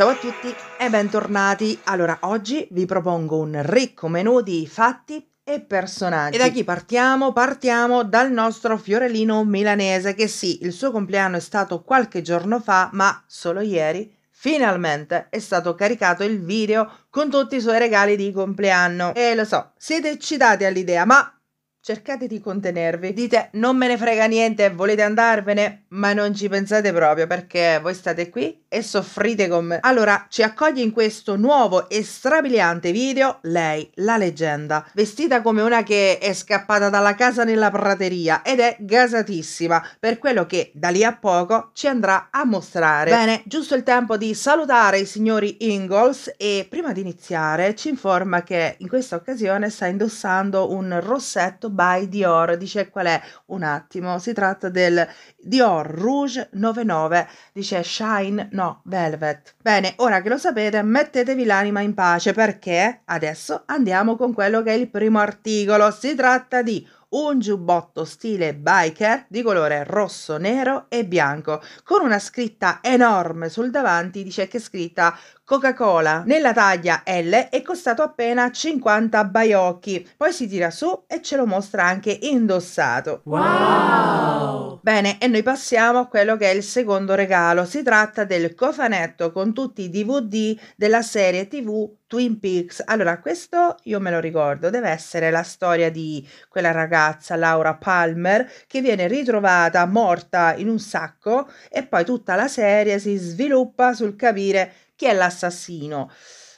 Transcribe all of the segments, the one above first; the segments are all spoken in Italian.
Ciao a tutti e bentornati. Allora, oggi vi propongo un ricco menù di fatti e personaggi. E da chi partiamo? Partiamo dal nostro Fiorellino milanese che sì, il suo compleanno è stato qualche giorno fa, ma solo ieri Finalmente è stato caricato il video con tutti i suoi regali di compleanno. E lo so, siete eccitati all'idea, ma Cercate di contenervi, dite non me ne frega niente, volete andarvene, ma non ci pensate proprio perché voi state qui e soffrite con me. Allora ci accoglie in questo nuovo e strabiliante video lei, la leggenda, vestita come una che è scappata dalla casa nella prateria ed è gasatissima per quello che da lì a poco ci andrà a mostrare. Bene, giusto il tempo di salutare i signori Ingalls e prima di iniziare ci informa che in questa occasione sta indossando un rossetto by Dior. Dice qual è? Un attimo, si tratta del Dior Rouge 99, dice Shine, no, Velvet. Bene, ora che lo sapete, mettetevi l'anima in pace perché adesso andiamo con quello che è il primo articolo. Si tratta di un giubbotto stile biker di colore rosso, nero e bianco, con una scritta enorme sul davanti, dice che è scritta Coca-Cola nella taglia L è costato appena 50 baiocchi, poi si tira su e ce lo mostra anche indossato. Wow! Bene, e noi passiamo a quello che è il secondo regalo. Si tratta del cofanetto con tutti i DVD della serie TV Twin Peaks. Allora, questo io me lo ricordo, deve essere la storia di quella ragazza Laura Palmer che viene ritrovata morta in un sacco e poi tutta la serie si sviluppa sul capire chi è l'assassino.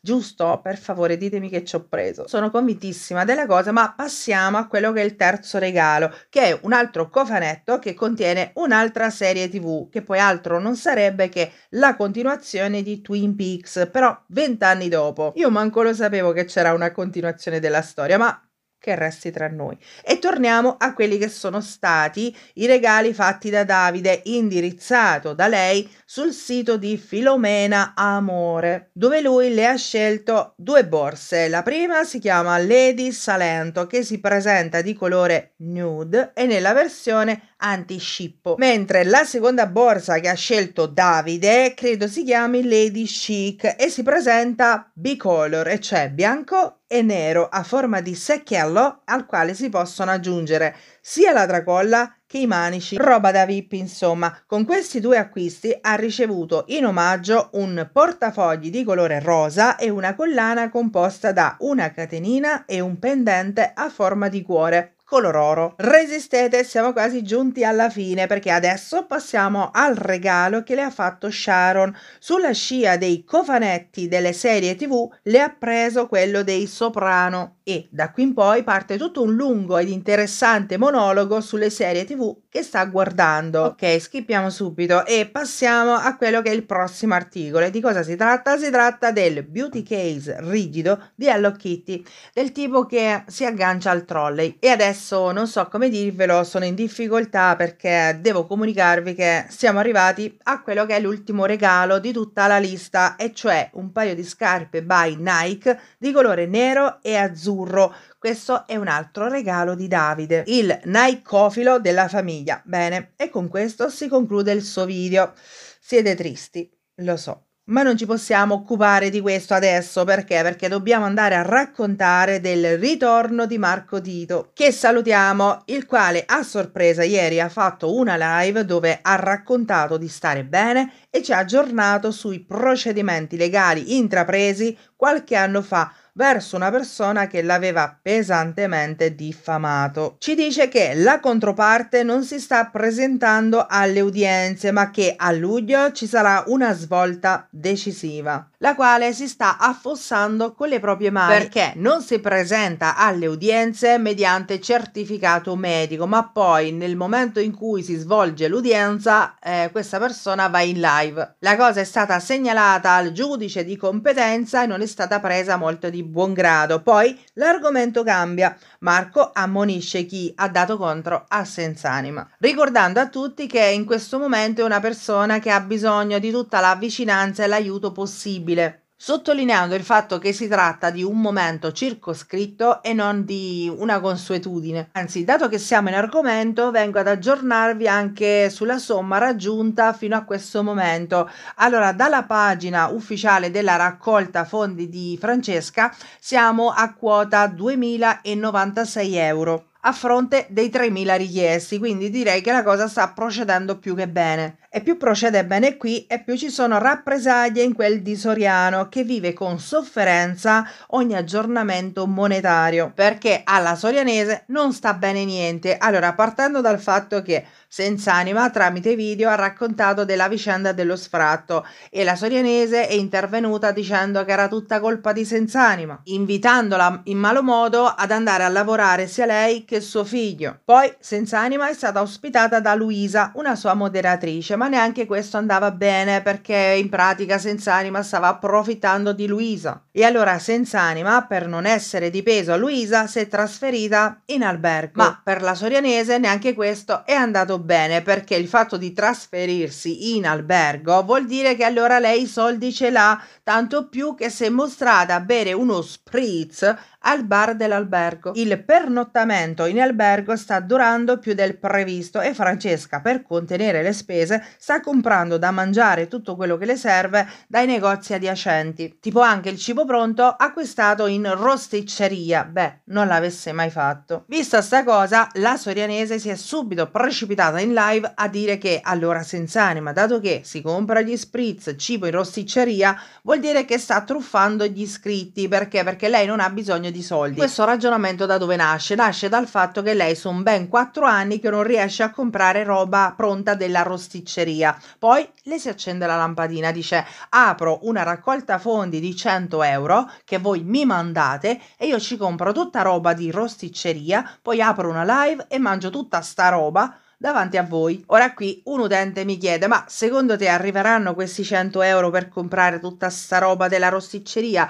Giusto? Per favore, ditemi che ci ho preso. Sono convintissima della cosa, ma passiamo a quello che è il terzo regalo, che è un altro cofanetto che contiene un'altra serie TV, che poi altro non sarebbe che la continuazione di Twin Peaks, però vent'anni dopo. Io manco lo sapevo che c'era una continuazione della storia, ma che resti tra noi. E torniamo a quelli che sono stati i regali fatti da Davide, indirizzato da lei sul sito di Filomena Amore, dove lui le ha scelto due borse. La prima si chiama Lady Salento, che si presenta di colore nude e nella versione anti-scippo. Mentre la seconda borsa che ha scelto Davide credo si chiami Lady Chic e si presenta bicolor, e cioè bianco e nero a forma di secchiello al quale si possono aggiungere sia la tracolla che i manici, roba da VIP insomma. Con questi due acquisti ha ricevuto in omaggio un portafogli di colore rosa e una collana composta da una catenina e un pendente a forma di cuore color oro. Resistete, siamo quasi giunti alla fine perché adesso passiamo al regalo che le ha fatto Sharon. Sulla scia dei cofanetti delle serie tv le ha preso quello dei soprano e da qui in poi parte tutto un lungo ed interessante monologo sulle serie tv che sta guardando. Ok, skippiamo subito e passiamo a quello che è il prossimo articolo. E di cosa si tratta? Si tratta del beauty case rigido di Hello Kitty, del tipo che si aggancia al trolley. E adesso non so come dirvelo, sono in difficoltà perché devo comunicarvi che siamo arrivati a quello che è l'ultimo regalo di tutta la lista, e cioè un paio di scarpe by Nike di colore nero e azzurro azzurro. Questo è un altro regalo di Davide, il naicofilo della famiglia. Bene, e con questo si conclude il suo video. Siete tristi, lo so. Ma non ci possiamo occupare di questo adesso perché? Perché dobbiamo andare a raccontare del ritorno di Marco Tito, che salutiamo, il quale a sorpresa ieri ha fatto una live dove ha raccontato di stare bene e ci ha aggiornato sui procedimenti legali intrapresi qualche anno fa verso una persona che l'aveva pesantemente diffamato. Ci dice che la controparte non si sta presentando alle udienze, ma che a luglio ci sarà una svolta decisiva la quale si sta affossando con le proprie mani perché non si presenta alle udienze mediante certificato medico, ma poi nel momento in cui si svolge l'udienza eh, questa persona va in live. La cosa è stata segnalata al giudice di competenza e non è stata presa molto di buon grado. Poi l'argomento cambia. Marco ammonisce chi ha dato contro a Senzanima, ricordando a tutti che in questo momento è una persona che ha bisogno di tutta la vicinanza e l'aiuto possibile possibile, sottolineando il fatto che si tratta di un momento circoscritto e non di una consuetudine. Anzi, dato che siamo in argomento, vengo ad aggiornarvi anche sulla somma raggiunta fino a questo momento. Allora, dalla pagina ufficiale della raccolta fondi di Francesca siamo a quota 2096 euro a fronte dei 3.000 richiesti, quindi direi che la cosa sta procedendo più che bene. E più procede bene qui e più ci sono rappresaglie in quel di Soriano che vive con sofferenza ogni aggiornamento monetario perché alla sorianese non sta bene niente. Allora, partendo dal fatto che senza anima tramite video ha raccontato della vicenda dello sfratto e la sorianese è intervenuta dicendo che era tutta colpa di senza anima, invitandola in malo modo ad andare a lavorare sia lei che suo figlio. Poi senza anima è stata ospitata da Luisa, una sua moderatrice, ma neanche questo andava bene perché in pratica Senz'anima stava approfittando di Luisa. E allora Senz'anima, per non essere di peso a Luisa, si è trasferita in albergo. Ma per la sorianese neanche questo è andato bene perché il fatto di trasferirsi in albergo vuol dire che allora lei i soldi ce l'ha, tanto più che si è mostrata a bere uno spritz al bar dell'albergo. Il pernottamento in albergo sta durando più del previsto e Francesca, per contenere le spese, sta comprando da mangiare tutto quello che le serve dai negozi adiacenti, tipo anche il cibo pronto acquistato in rosticceria. Beh, non l'avesse mai fatto. Vista sta cosa, la sorianese si è subito precipitata in live a dire che allora senza anima, dato che si compra gli spritz, cibo in rosticceria, vuol dire che sta truffando gli iscritti, perché? Perché lei non ha bisogno bisogno di soldi. Questo ragionamento da dove nasce? Nasce dal fatto che lei sono ben 4 anni che non riesce a comprare roba pronta della rosticceria. Poi le si accende la lampadina, dice apro una raccolta fondi di 100 euro che voi mi mandate e io ci compro tutta roba di rosticceria, poi apro una live e mangio tutta sta roba davanti a voi. Ora qui un utente mi chiede, ma secondo te arriveranno questi 100 euro per comprare tutta sta roba della rosticceria?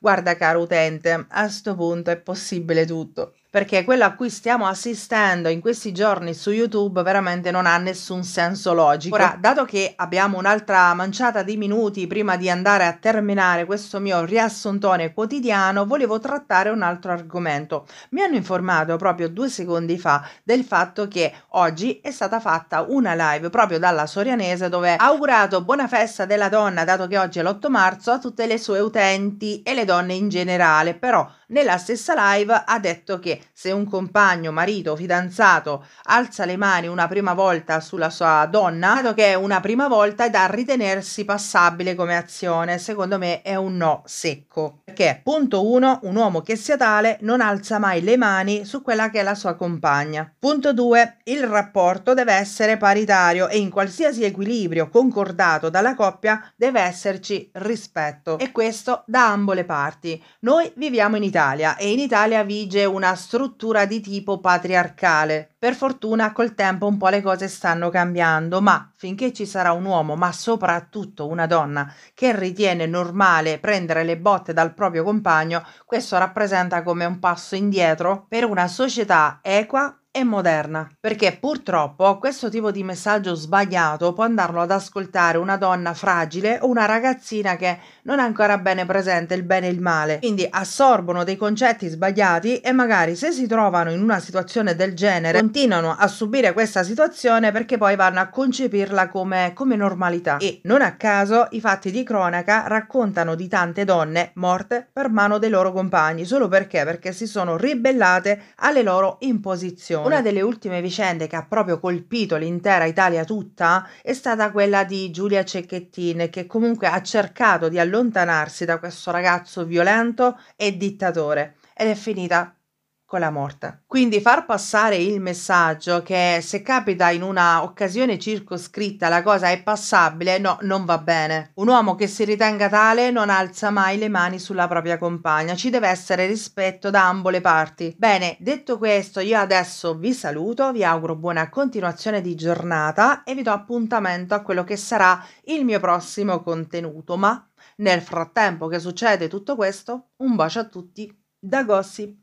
Guarda caro utente, a sto punto è possibile tutto perché quello a cui stiamo assistendo in questi giorni su YouTube veramente non ha nessun senso logico. Ora, dato che abbiamo un'altra manciata di minuti prima di andare a terminare questo mio riassuntone quotidiano, volevo trattare un altro argomento. Mi hanno informato proprio due secondi fa del fatto che oggi è stata fatta una live proprio dalla Sorianese dove ha augurato buona festa della donna, dato che oggi è l'8 marzo, a tutte le sue utenti e le donne in generale, però nella stessa live ha detto che se un compagno, marito, fidanzato alza le mani una prima volta sulla sua donna, credo che una prima volta è da ritenersi passabile come azione, secondo me è un no secco. Perché, punto 1, un uomo che sia tale non alza mai le mani su quella che è la sua compagna. Punto 2, il rapporto deve essere paritario e in qualsiasi equilibrio concordato dalla coppia deve esserci rispetto. E questo da ambo le parti. Noi viviamo in Italia e in Italia vige una struttura di tipo patriarcale. Per fortuna col tempo un po' le cose stanno cambiando, ma finché ci sarà un uomo, ma soprattutto una donna, che ritiene normale prendere le botte dal proprio compagno, questo rappresenta come un passo indietro per una società equa e moderna, perché purtroppo questo tipo di messaggio sbagliato può andarlo ad ascoltare una donna fragile o una ragazzina che non ha ancora bene presente il bene e il male, quindi assorbono dei concetti sbagliati e magari se si trovano in una situazione del genere continuano a subire questa situazione perché poi vanno a concepirla come, come normalità e non a caso i fatti di cronaca raccontano di tante donne morte per mano dei loro compagni solo perché? Perché si sono ribellate alle loro imposizioni situazione. Una delle ultime vicende che ha proprio colpito l'intera Italia tutta è stata quella di Giulia Cecchettin, che comunque ha cercato di allontanarsi da questo ragazzo violento e dittatore ed è finita con la morta. Quindi far passare il messaggio che se capita in una occasione circoscritta la cosa è passabile, no, non va bene. Un uomo che si ritenga tale non alza mai le mani sulla propria compagna, ci deve essere rispetto da ambo le parti. Bene, detto questo, io adesso vi saluto, vi auguro buona continuazione di giornata e vi do appuntamento a quello che sarà il mio prossimo contenuto, ma nel frattempo che succede tutto questo, un bacio a tutti da Gossip.